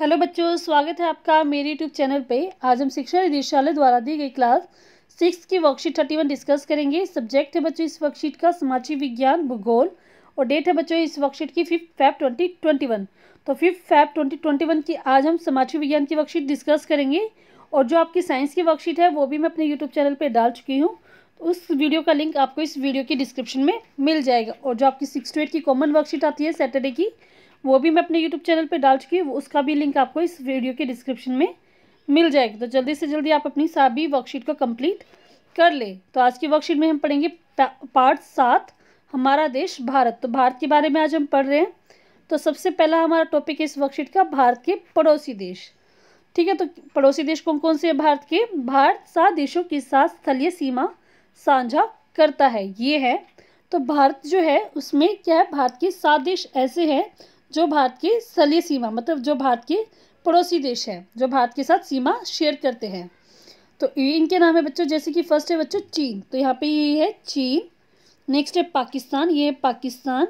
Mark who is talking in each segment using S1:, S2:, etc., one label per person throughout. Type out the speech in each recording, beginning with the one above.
S1: hello बच्चों स्वागत है आपका मेरे यूट्यूब चैनल पे आज हम शिक्षा निदेशालय द्वारा दी गई क्लास सिक्स की वर्कशीट थर्टी वन डिस्कस करेंगे सब्जेक्ट है बच्चों इस वर्कशीट का समाजी विज्ञान भूगोल और डेट है बच्चों इस वर्कशीट की fifth feb twenty twenty one तो fifth feb twenty twenty one की आज हम समाजी विज्ञान की वर्कशीट डिस्कस करेंगे और जो आपकी साइंस की वर्कशीट है वो भी मैं अपने यूट्यूब चैनल पर डाल चुकी हूँ तो उस वीडियो का लिंक आपको इस वीडियो की डिस्क्रिप्शन में मिल जाएगा और जो आपकी सिक्स टू एट की कॉमन वर्कशीट आती है सैटरडे की वो भी मैं अपने यूट्यूब चैनल पर डाल चुकी हूँ उसका भी लिंक आपको इस वीडियो के डिस्क्रिप्शन में मिल जाएगी तो जल्दी से जल्दी आप अपनी सभी वर्कशीट को कम्प्लीट कर ले तो आज की वर्कशीट में हम पढ़ेंगे पार्ट सात हमारा देश भारत तो भारत के बारे में आज हम पढ़ रहे हैं तो सबसे पहला हमारा टॉपिक है इस वर्कशीट का भारत के पड़ोसी देश ठीक है तो पड़ोसी देश कौन कौन से है भारत के भारत सात देशों के साथ स्थलीय सीमा साझा करता है ये है तो भारत जो है उसमें क्या है भारत के सात देश ऐसे हैं जो भारत की सलीय सीमा मतलब जो भारत के पड़ोसी देश हैं जो भारत के साथ सीमा शेयर करते हैं तो इनके नाम है बच्चों जैसे कि फर्स्ट है बच्चों चीन तो यहाँ पे ये है चीन नेक्स्ट है पाकिस्तान ये है पाकिस्तान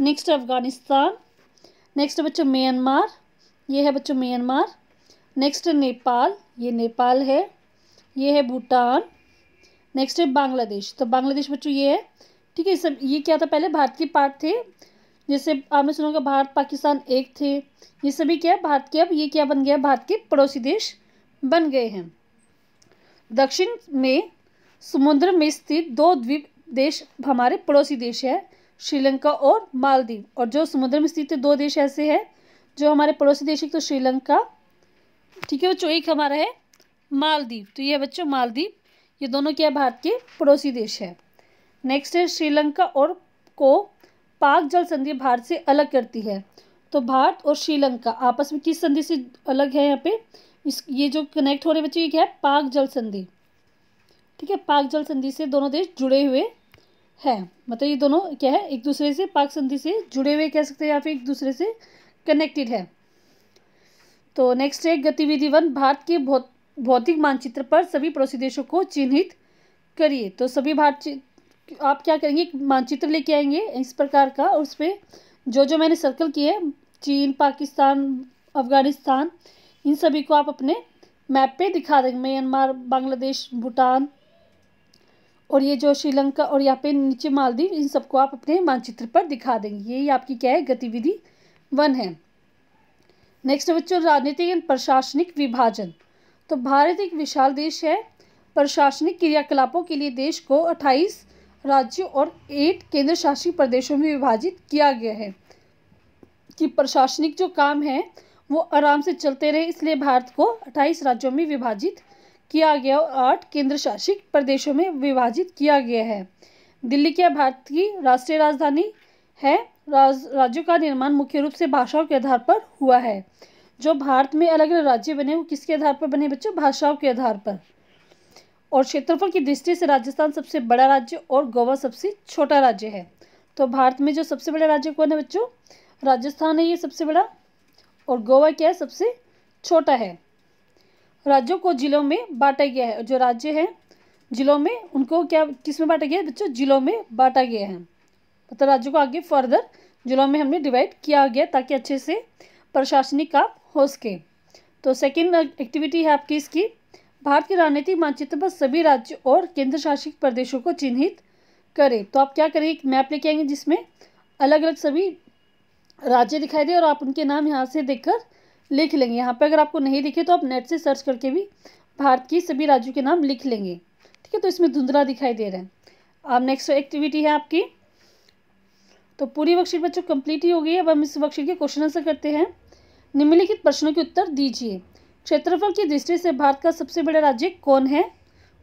S1: नेक्स्ट अफगानिस्तान नेक्स्ट है बच्चों म्यांमार ये है बच्चों म्यांमार नेक्स्ट है नेपाल ये नेपाल है ये है भूटान नेक्स्ट है बांग्लादेश तो बांग्लादेश बच्चों ये है ठीक है सब ये क्या था पहले भारत के पार्ट थे जैसे आपने सुना होगा भारत पाकिस्तान एक थे ये सभी क्या है भारत के अब ये क्या बन गया भारत के पड़ोसी देश बन गए हैं दक्षिण में समुद्र में स्थित दो द्वीप देश हमारे पड़ोसी देश है श्रीलंका और मालदीव और जो समुद्र में स्थित दो देश ऐसे हैं जो हमारे पड़ोसी देश एक तो श्रीलंका ठीक है बच्चों एक हमारा है मालदीव तो ये बच्चों मालदीव ये दोनों क्या भारत के पड़ोसी देश है नेक्स्ट है श्रीलंका और को पाक जल संधि भारत से अलग करती है तो भारत और श्रीलंका आपस में किस संधि से अलग है यहाँ पे इस ये जो कनेक्ट हो रहे बच्चे ये क्या है पाक जल संधि ठीक है पाक जल संधि से दोनों देश जुड़े हुए हैं मतलब ये दोनों क्या है एक दूसरे से पाक संधि से जुड़े हुए कह सकते हैं या फिर एक दूसरे से कनेक्टेड है तो नेक्स्ट है गतिविधि वन भारत के भौतिक मानचित्र पर सभी पड़ोसी देशों को चिन्हित करिए तो सभी भारत आप क्या करेंगे एक मानचित्र लेके आएंगे इस प्रकार का और उस पर जो जो मैंने सर्कल किए चीन पाकिस्तान अफ़गानिस्तान इन सभी को आप अपने मैप पे दिखा देंगे म्यांमार बांग्लादेश भूटान और ये जो श्रीलंका और यहाँ पे नीचे मालदीव इन सबको आप अपने मानचित्र पर दिखा देंगे ये आपकी क्या है गतिविधि वन है नेक्स्ट बच्चों राजनीतिक एंड प्रशासनिक विभाजन तो भारत एक विशाल देश है प्रशासनिक क्रियाकलापों के लिए देश को अट्ठाईस राज्यों और एट केंद्र शासित प्रदेशों में विभाजित किया गया है कि प्रशासनिक जो काम है वो आराम से चलते रहे इसलिए भारत को 28 राज्यों में विभाजित किया गया और आठ केंद्र शासित प्रदेशों में विभाजित किया गया है दिल्ली क्या भारत की राष्ट्रीय राजधानी है राज, राज्यों का निर्माण मुख्य रूप से भाषाओं के आधार पर हुआ है जो भारत में अलग अलग राज्य बने वो किसके आधार पर बने बच्चों भाषाओं के आधार पर और क्षेत्रफल की दृष्टि से राजस्थान सबसे बड़ा राज्य और गोवा सबसे छोटा राज्य है तो भारत में जो सबसे बड़ा राज्य कौन है बच्चों राजस्थान है ये सबसे बड़ा और गोवा क्या है सबसे छोटा है राज्यों को जिलों में बांटा गया है जो राज्य है जिलों में उनको क्या किस में बांटा गया है बच्चों जिलों में बांटा गया है मतलब राज्यों को आगे फर्दर जिलों में हमने डिवाइड किया गया ताकि अच्छे से प्रशासनिक काम हो सके तो सेकेंड एक्टिविटी है आपकी इसकी भारत के राजनीतिक मानचित्र पर सभी राज्यों और केंद्र शासित प्रदेशों को चिन्हित करें तो आप क्या करें एक मैप लेके आएंगे जिसमें अलग अलग सभी राज्य दिखाई दे और आप उनके नाम यहाँ से देख लिख लेंगे यहाँ पर अगर आपको नहीं दिखे तो आप नेट से सर्च करके भी भारत की सभी राज्यों के नाम लिख लेंगे ठीक है तो इसमें धुंधला दिखाई दे रहा है अब नेक्स्ट एक्टिविटी है आपकी तो पूरी वर्कशीट बच्चों कंप्लीट ही हो गई है अब हम इस वर्कशीट के क्वेश्चन आंसर करते हैं निम्नलिखित प्रश्नों के उत्तर दीजिए क्षेत्रफल की दृष्टि से भारत का सबसे बड़ा राज्य कौन है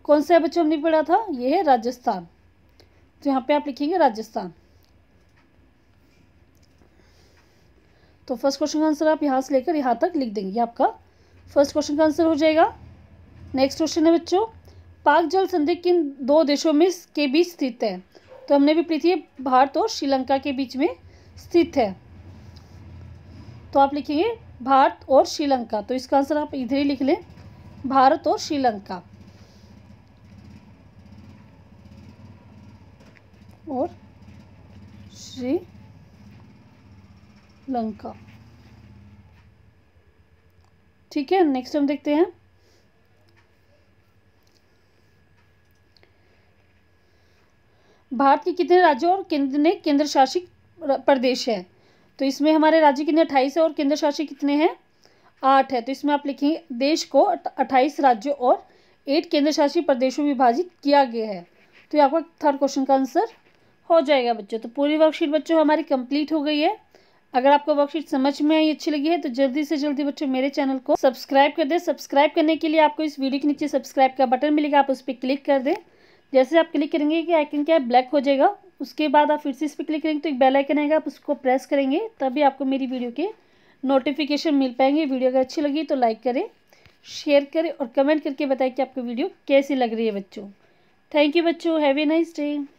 S1: कौन सा बच्चों हमने पढ़ा था यह है राजस्थान तो यहाँ पे आप लिखेंगे राजस्थान तो फर्स्ट क्वेश्चन का आंसर आप यहाँ से लेकर यहाँ तक लिख देंगे आपका फर्स्ट क्वेश्चन का आंसर हो जाएगा नेक्स्ट क्वेश्चन है बच्चों पाक जल संधि किन दो देशों में के बीच स्थित है तो हमने भी पृथ्वी भारत और श्रीलंका के बीच में स्थित है तो आप लिखेंगे भारत और श्रीलंका तो इसका आंसर आप इधर ही लिख लें भारत और श्रीलंका और श्रीलंका ठीक है नेक्स्ट हम देखते हैं भारत के कितने राज्यों और केंद्र ने केंद्र शासित प्रदेश है तो इसमें हमारे राज्य कितने अट्ठाईस है और केंद्र शासित कितने हैं आठ है तो इसमें आप लिखेंगे देश को अट्ठाईस राज्यों और एट केंद्र शासित प्रदेशों में विभाजित किया गया है तो ये आपका थर्ड क्वेश्चन का आंसर हो जाएगा बच्चों तो पूरी वर्कशीट बच्चों हमारी कंप्लीट हो गई है अगर आपको वर्कशीट समझ में आई अच्छी लगी है तो जल्दी से जल्दी बच्चों मेरे चैनल को सब्सक्राइब कर दें सब्सक्राइब करने के लिए आपको इस वीडियो के नीचे सब्सक्राइब का बटन मिलेगा आप उस पर क्लिक कर दें जैसे आप क्लिक करेंगे कि आइकन क्या है ब्लैक हो जाएगा उसके बाद आप फिर से इस पर क्लिक करेंगे तो एक बेल आइकन आएगा आप उसको प्रेस करेंगे तभी आपको मेरी वीडियो के नोटिफिकेशन मिल पाएंगे वीडियो अगर अच्छी लगी तो लाइक करें शेयर करें और कमेंट करके बताएं कि आपको वीडियो कैसी लग रही है बच्चों थैंक यू बच्चों हैवी नाइस डे